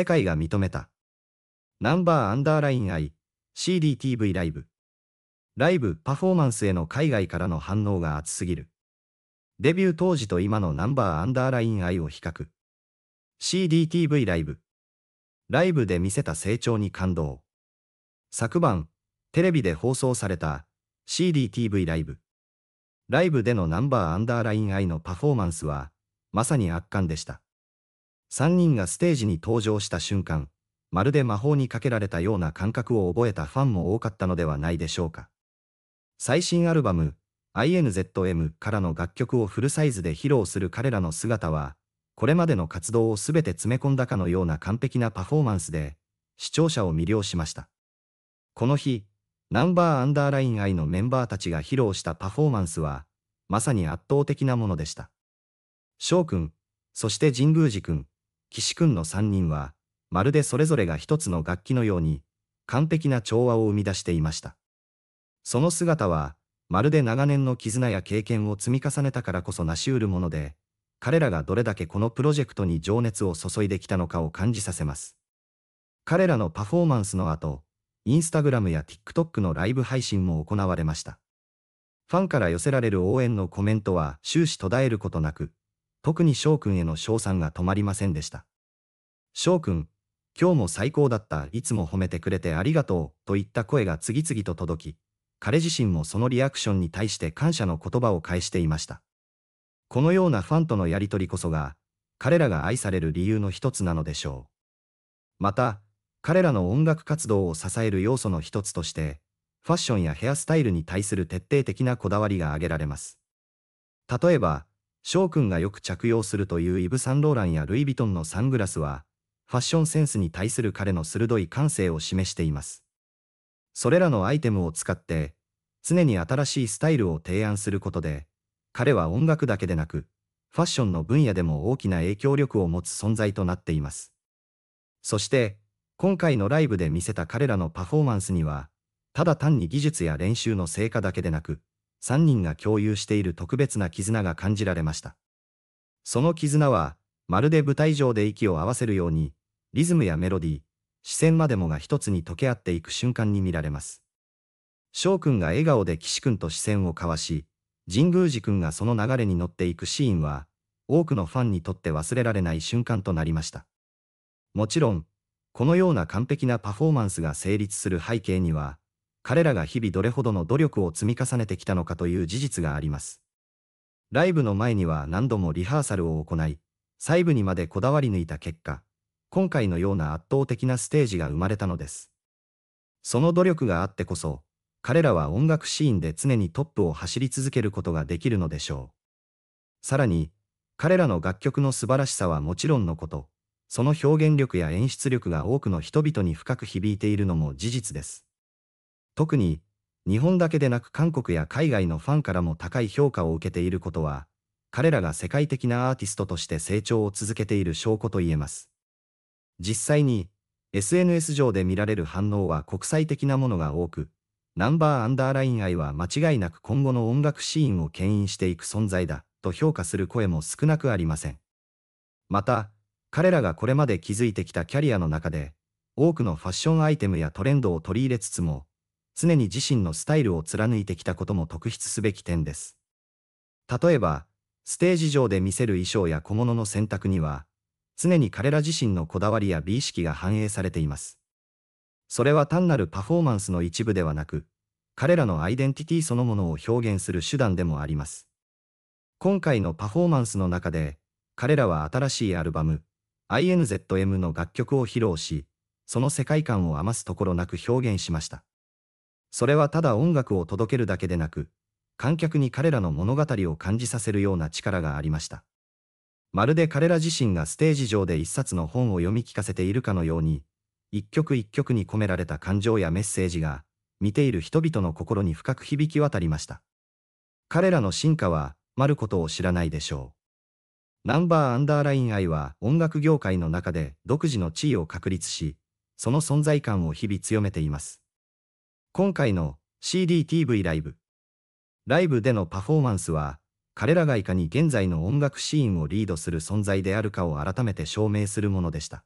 世界が認めた。ナンバーアンダーライン I、CDTV ライブ。ライブパフォーマンスへの海外からの反応が熱すぎる。デビュー当時と今のナンバーアンダーライン I を比較。CDTV ライブ。ライブで見せた成長に感動。昨晩、テレビで放送された CDTV ライブ。ライブでのナンバーアンダーライン I のパフォーマンスは、まさに圧巻でした。3人がステージに登場した瞬間、まるで魔法にかけられたような感覚を覚えたファンも多かったのではないでしょうか。最新アルバム、INZM からの楽曲をフルサイズで披露する彼らの姿は、これまでの活動を全て詰め込んだかのような完璧なパフォーマンスで、視聴者を魅了しました。この日、ナンバーアンダーライン I のメンバーたちが披露したパフォーマンスは、まさに圧倒的なものでした。翔くん、そして神宮寺くん、岸くんの3人は、まるでそれぞれが一つの楽器のように、完璧な調和を生み出していました。その姿は、まるで長年の絆や経験を積み重ねたからこそ成し得るもので、彼らがどれだけこのプロジェクトに情熱を注いできたのかを感じさせます。彼らのパフォーマンスの後、インスタグラムや TikTok のライブ配信も行われました。ファンから寄せられる応援のコメントは終始途絶えることなく、特に翔くんへの賞賛が止まりませんでした。翔くん、今日も最高だった、いつも褒めてくれてありがとう、といった声が次々と届き、彼自身もそのリアクションに対して感謝の言葉を返していました。このようなファンとのやりとりこそが、彼らが愛される理由の一つなのでしょう。また、彼らの音楽活動を支える要素の一つとして、ファッションやヘアスタイルに対する徹底的なこだわりが挙げられます。例えば、翔くんがよく着用するというイブ・サンローランやルイ・ヴィトンのサングラスは、ファッションセンスに対する彼の鋭い感性を示しています。それらのアイテムを使って、常に新しいスタイルを提案することで、彼は音楽だけでなく、ファッションの分野でも大きな影響力を持つ存在となっています。そして、今回のライブで見せた彼らのパフォーマンスには、ただ単に技術や練習の成果だけでなく、3人が共有している特別な絆が感じられました。その絆は、まるで舞台上で息を合わせるように、リズムやメロディー、視線までもが一つに溶け合っていく瞬間に見られます。翔くんが笑顔で岸くんと視線を交わし、神宮寺くんがその流れに乗っていくシーンは、多くのファンにとって忘れられない瞬間となりました。もちろん、このような完璧なパフォーマンスが成立する背景には、彼らが日々どれほどの努力を積み重ねてきたのかという事実があります。ライブの前には何度もリハーサルを行い、細部にまでこだわり抜いた結果、今回のような圧倒的なステージが生まれたのです。その努力があってこそ、彼らは音楽シーンで常にトップを走り続けることができるのでしょう。さらに、彼らの楽曲の素晴らしさはもちろんのこと、その表現力や演出力が多くの人々に深く響いているのも事実です。特に、日本だけでなく韓国や海外のファンからも高い評価を受けていることは、彼らが世界的なアーティストとして成長を続けている証拠と言えます。実際に、SNS 上で見られる反応は国際的なものが多く、ナンバーアンダーライン愛は間違いなく今後の音楽シーンを牽引していく存在だ、と評価する声も少なくありません。また、彼らがこれまで築いてきたキャリアの中で、多くのファッションアイテムやトレンドを取り入れつつも、常に自身のスタイルを貫いてきたことも特筆すべき点です。例えば、ステージ上で見せる衣装や小物の選択には、常に彼ら自身のこだわりや美意識が反映されています。それは単なるパフォーマンスの一部ではなく、彼らのアイデンティティそのものを表現する手段でもあります。今回のパフォーマンスの中で、彼らは新しいアルバム、INZM の楽曲を披露し、その世界観を余すところなく表現しました。それはただ音楽を届けるだけでなく、観客に彼らの物語を感じさせるような力がありました。まるで彼ら自身がステージ上で一冊の本を読み聞かせているかのように、一曲一曲に込められた感情やメッセージが、見ている人々の心に深く響き渡りました。彼らの進化は、マルことを知らないでしょう。ナンバーアンダーライン愛は音楽業界の中で独自の地位を確立し、その存在感を日々強めています。今回の CDTV ライブ。ライブでのパフォーマンスは、彼らがいかに現在の音楽シーンをリードする存在であるかを改めて証明するものでした。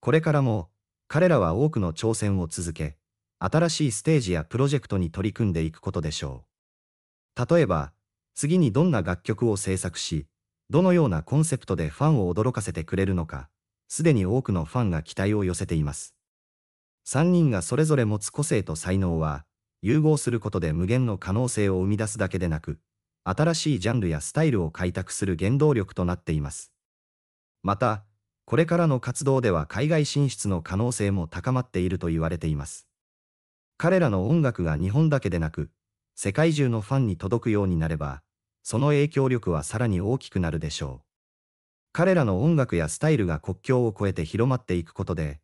これからも、彼らは多くの挑戦を続け、新しいステージやプロジェクトに取り組んでいくことでしょう。例えば、次にどんな楽曲を制作し、どのようなコンセプトでファンを驚かせてくれるのか、すでに多くのファンが期待を寄せています。3人がそれぞれ持つ個性と才能は、融合することで無限の可能性を生み出すだけでなく、新しいジャンルやスタイルを開拓する原動力となっています。また、これからの活動では海外進出の可能性も高まっていると言われています。彼らの音楽が日本だけでなく、世界中のファンに届くようになれば、その影響力はさらに大きくなるでしょう。彼らの音楽やスタイルが国境を越えて広まっていくことで、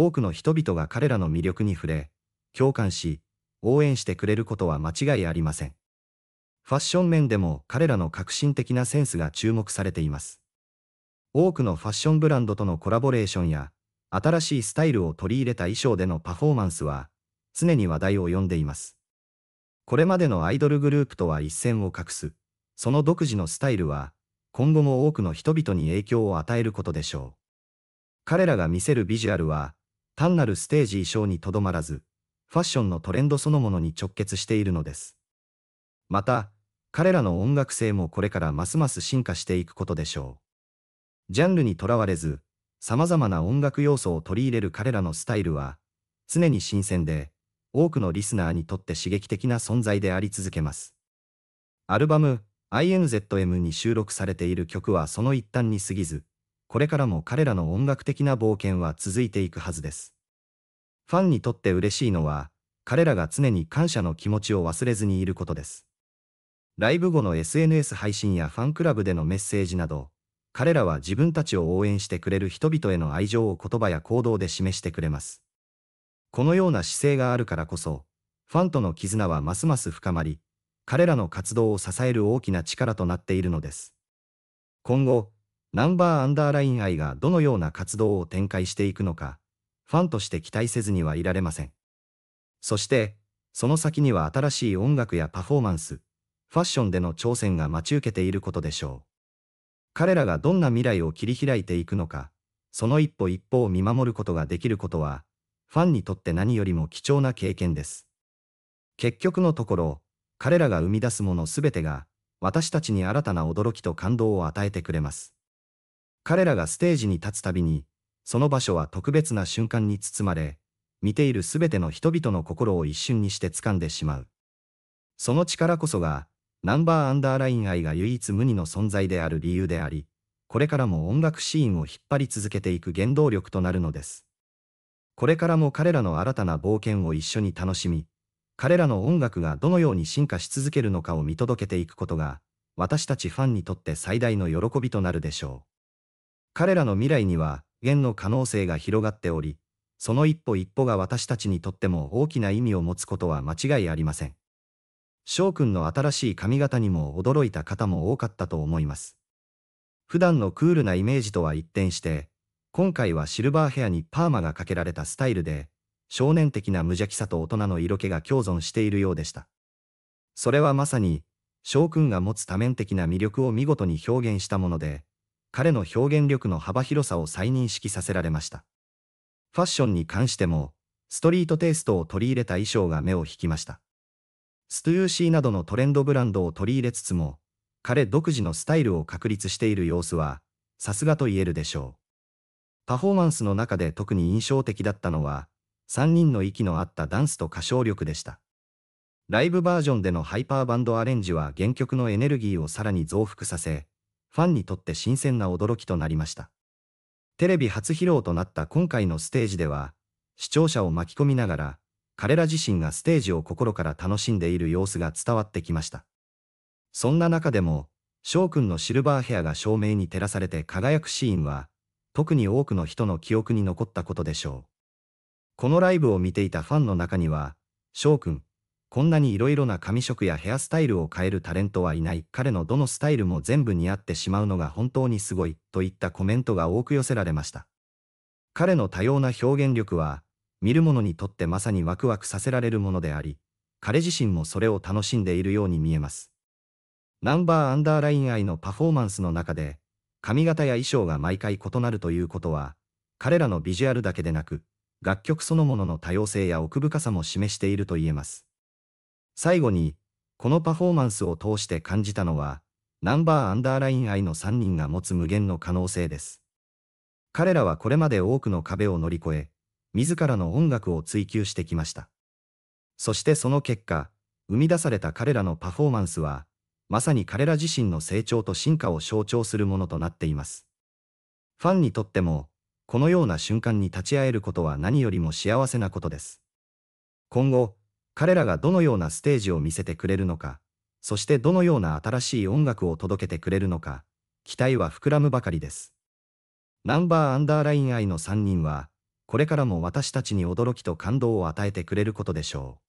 多くの人々が彼らの魅力に触れ、共感し、応援してくれることは間違いありません。ファッション面でも彼らの革新的なセンスが注目されています。多くのファッションブランドとのコラボレーションや、新しいスタイルを取り入れた衣装でのパフォーマンスは、常に話題を呼んでいます。これまでのアイドルグループとは一線を画す、その独自のスタイルは、今後も多くの人々に影響を与えることでしょう。彼らが見せるビジュアルは、単なるステージ衣装にとどまらず、ファッションのトレンドそのものに直結しているのです。また、彼らの音楽性もこれからますます進化していくことでしょう。ジャンルにとらわれず、様々な音楽要素を取り入れる彼らのスタイルは、常に新鮮で、多くのリスナーにとって刺激的な存在であり続けます。アルバム、INZM に収録されている曲はその一端に過ぎず、これからも彼らの音楽的な冒険は続いていくはずです。ファンにとって嬉しいのは、彼らが常に感謝の気持ちを忘れずにいることです。ライブ後の SNS 配信やファンクラブでのメッセージなど、彼らは自分たちを応援してくれる人々への愛情を言葉や行動で示してくれます。このような姿勢があるからこそ、ファンとの絆はますます深まり、彼らの活動を支える大きな力となっているのです。今後、ナンバーアンダーライン愛がどのような活動を展開していくのか、ファンとして期待せずにはいられません。そして、その先には新しい音楽やパフォーマンス、ファッションでの挑戦が待ち受けていることでしょう。彼らがどんな未来を切り開いていくのか、その一歩一歩を見守ることができることは、ファンにとって何よりも貴重な経験です。結局のところ、彼らが生み出すものすべてが、私たちに新たな驚きと感動を与えてくれます。彼らがステージに立つたびに、その場所は特別な瞬間に包まれ、見ているすべての人々の心を一瞬にして掴んでしまう。その力こそが、ナンバーアンダーライン愛が唯一無二の存在である理由であり、これからも音楽シーンを引っ張り続けていく原動力となるのです。これからも彼らの新たな冒険を一緒に楽しみ、彼らの音楽がどのように進化し続けるのかを見届けていくことが、私たちファンにとって最大の喜びとなるでしょう。彼らの未来には無の可能性が広がっており、その一歩一歩が私たちにとっても大きな意味を持つことは間違いありません。翔くんの新しい髪型にも驚いた方も多かったと思います。普段のクールなイメージとは一転して、今回はシルバーヘアにパーマがかけられたスタイルで、少年的な無邪気さと大人の色気が共存しているようでした。それはまさに、翔くんが持つ多面的な魅力を見事に表現したもので、彼の表現力の幅広さを再認識させられました。ファッションに関しても、ストリートテイストを取り入れた衣装が目を引きました。ストゥーシーなどのトレンドブランドを取り入れつつも、彼独自のスタイルを確立している様子は、さすがと言えるでしょう。パフォーマンスの中で特に印象的だったのは、3人の息の合ったダンスと歌唱力でした。ライブバージョンでのハイパーバンドアレンジは原曲のエネルギーをさらに増幅させ、ファンにとって新鮮な驚きとなりました。テレビ初披露となった今回のステージでは、視聴者を巻き込みながら、彼ら自身がステージを心から楽しんでいる様子が伝わってきました。そんな中でも、翔くんのシルバーヘアが照明に照らされて輝くシーンは、特に多くの人の記憶に残ったことでしょう。このライブを見ていたファンの中には、翔くん、こんなに色々な髪色やヘアスタイルを変えるタレントはいない、彼のどのスタイルも全部似合ってしまうのが本当にすごい、といったコメントが多く寄せられました。彼の多様な表現力は、見る者にとってまさにワクワクさせられるものであり、彼自身もそれを楽しんでいるように見えます。ナンバーアンダーライン愛のパフォーマンスの中で、髪型や衣装が毎回異なるということは、彼らのビジュアルだけでなく、楽曲そのものの多様性や奥深さも示していると言えます。最後に、このパフォーマンスを通して感じたのは、ナンバーアンダーライン愛の3人が持つ無限の可能性です。彼らはこれまで多くの壁を乗り越え、自らの音楽を追求してきました。そしてその結果、生み出された彼らのパフォーマンスは、まさに彼ら自身の成長と進化を象徴するものとなっています。ファンにとっても、このような瞬間に立ち会えることは何よりも幸せなことです。今後、彼らがどのようなステージを見せてくれるのか、そしてどのような新しい音楽を届けてくれるのか、期待は膨らむばかりです。ナンバーアンダーライン愛の3人は、これからも私たちに驚きと感動を与えてくれることでしょう。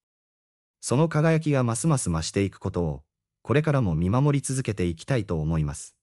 その輝きがますます増していくことを、これからも見守り続けていきたいと思います。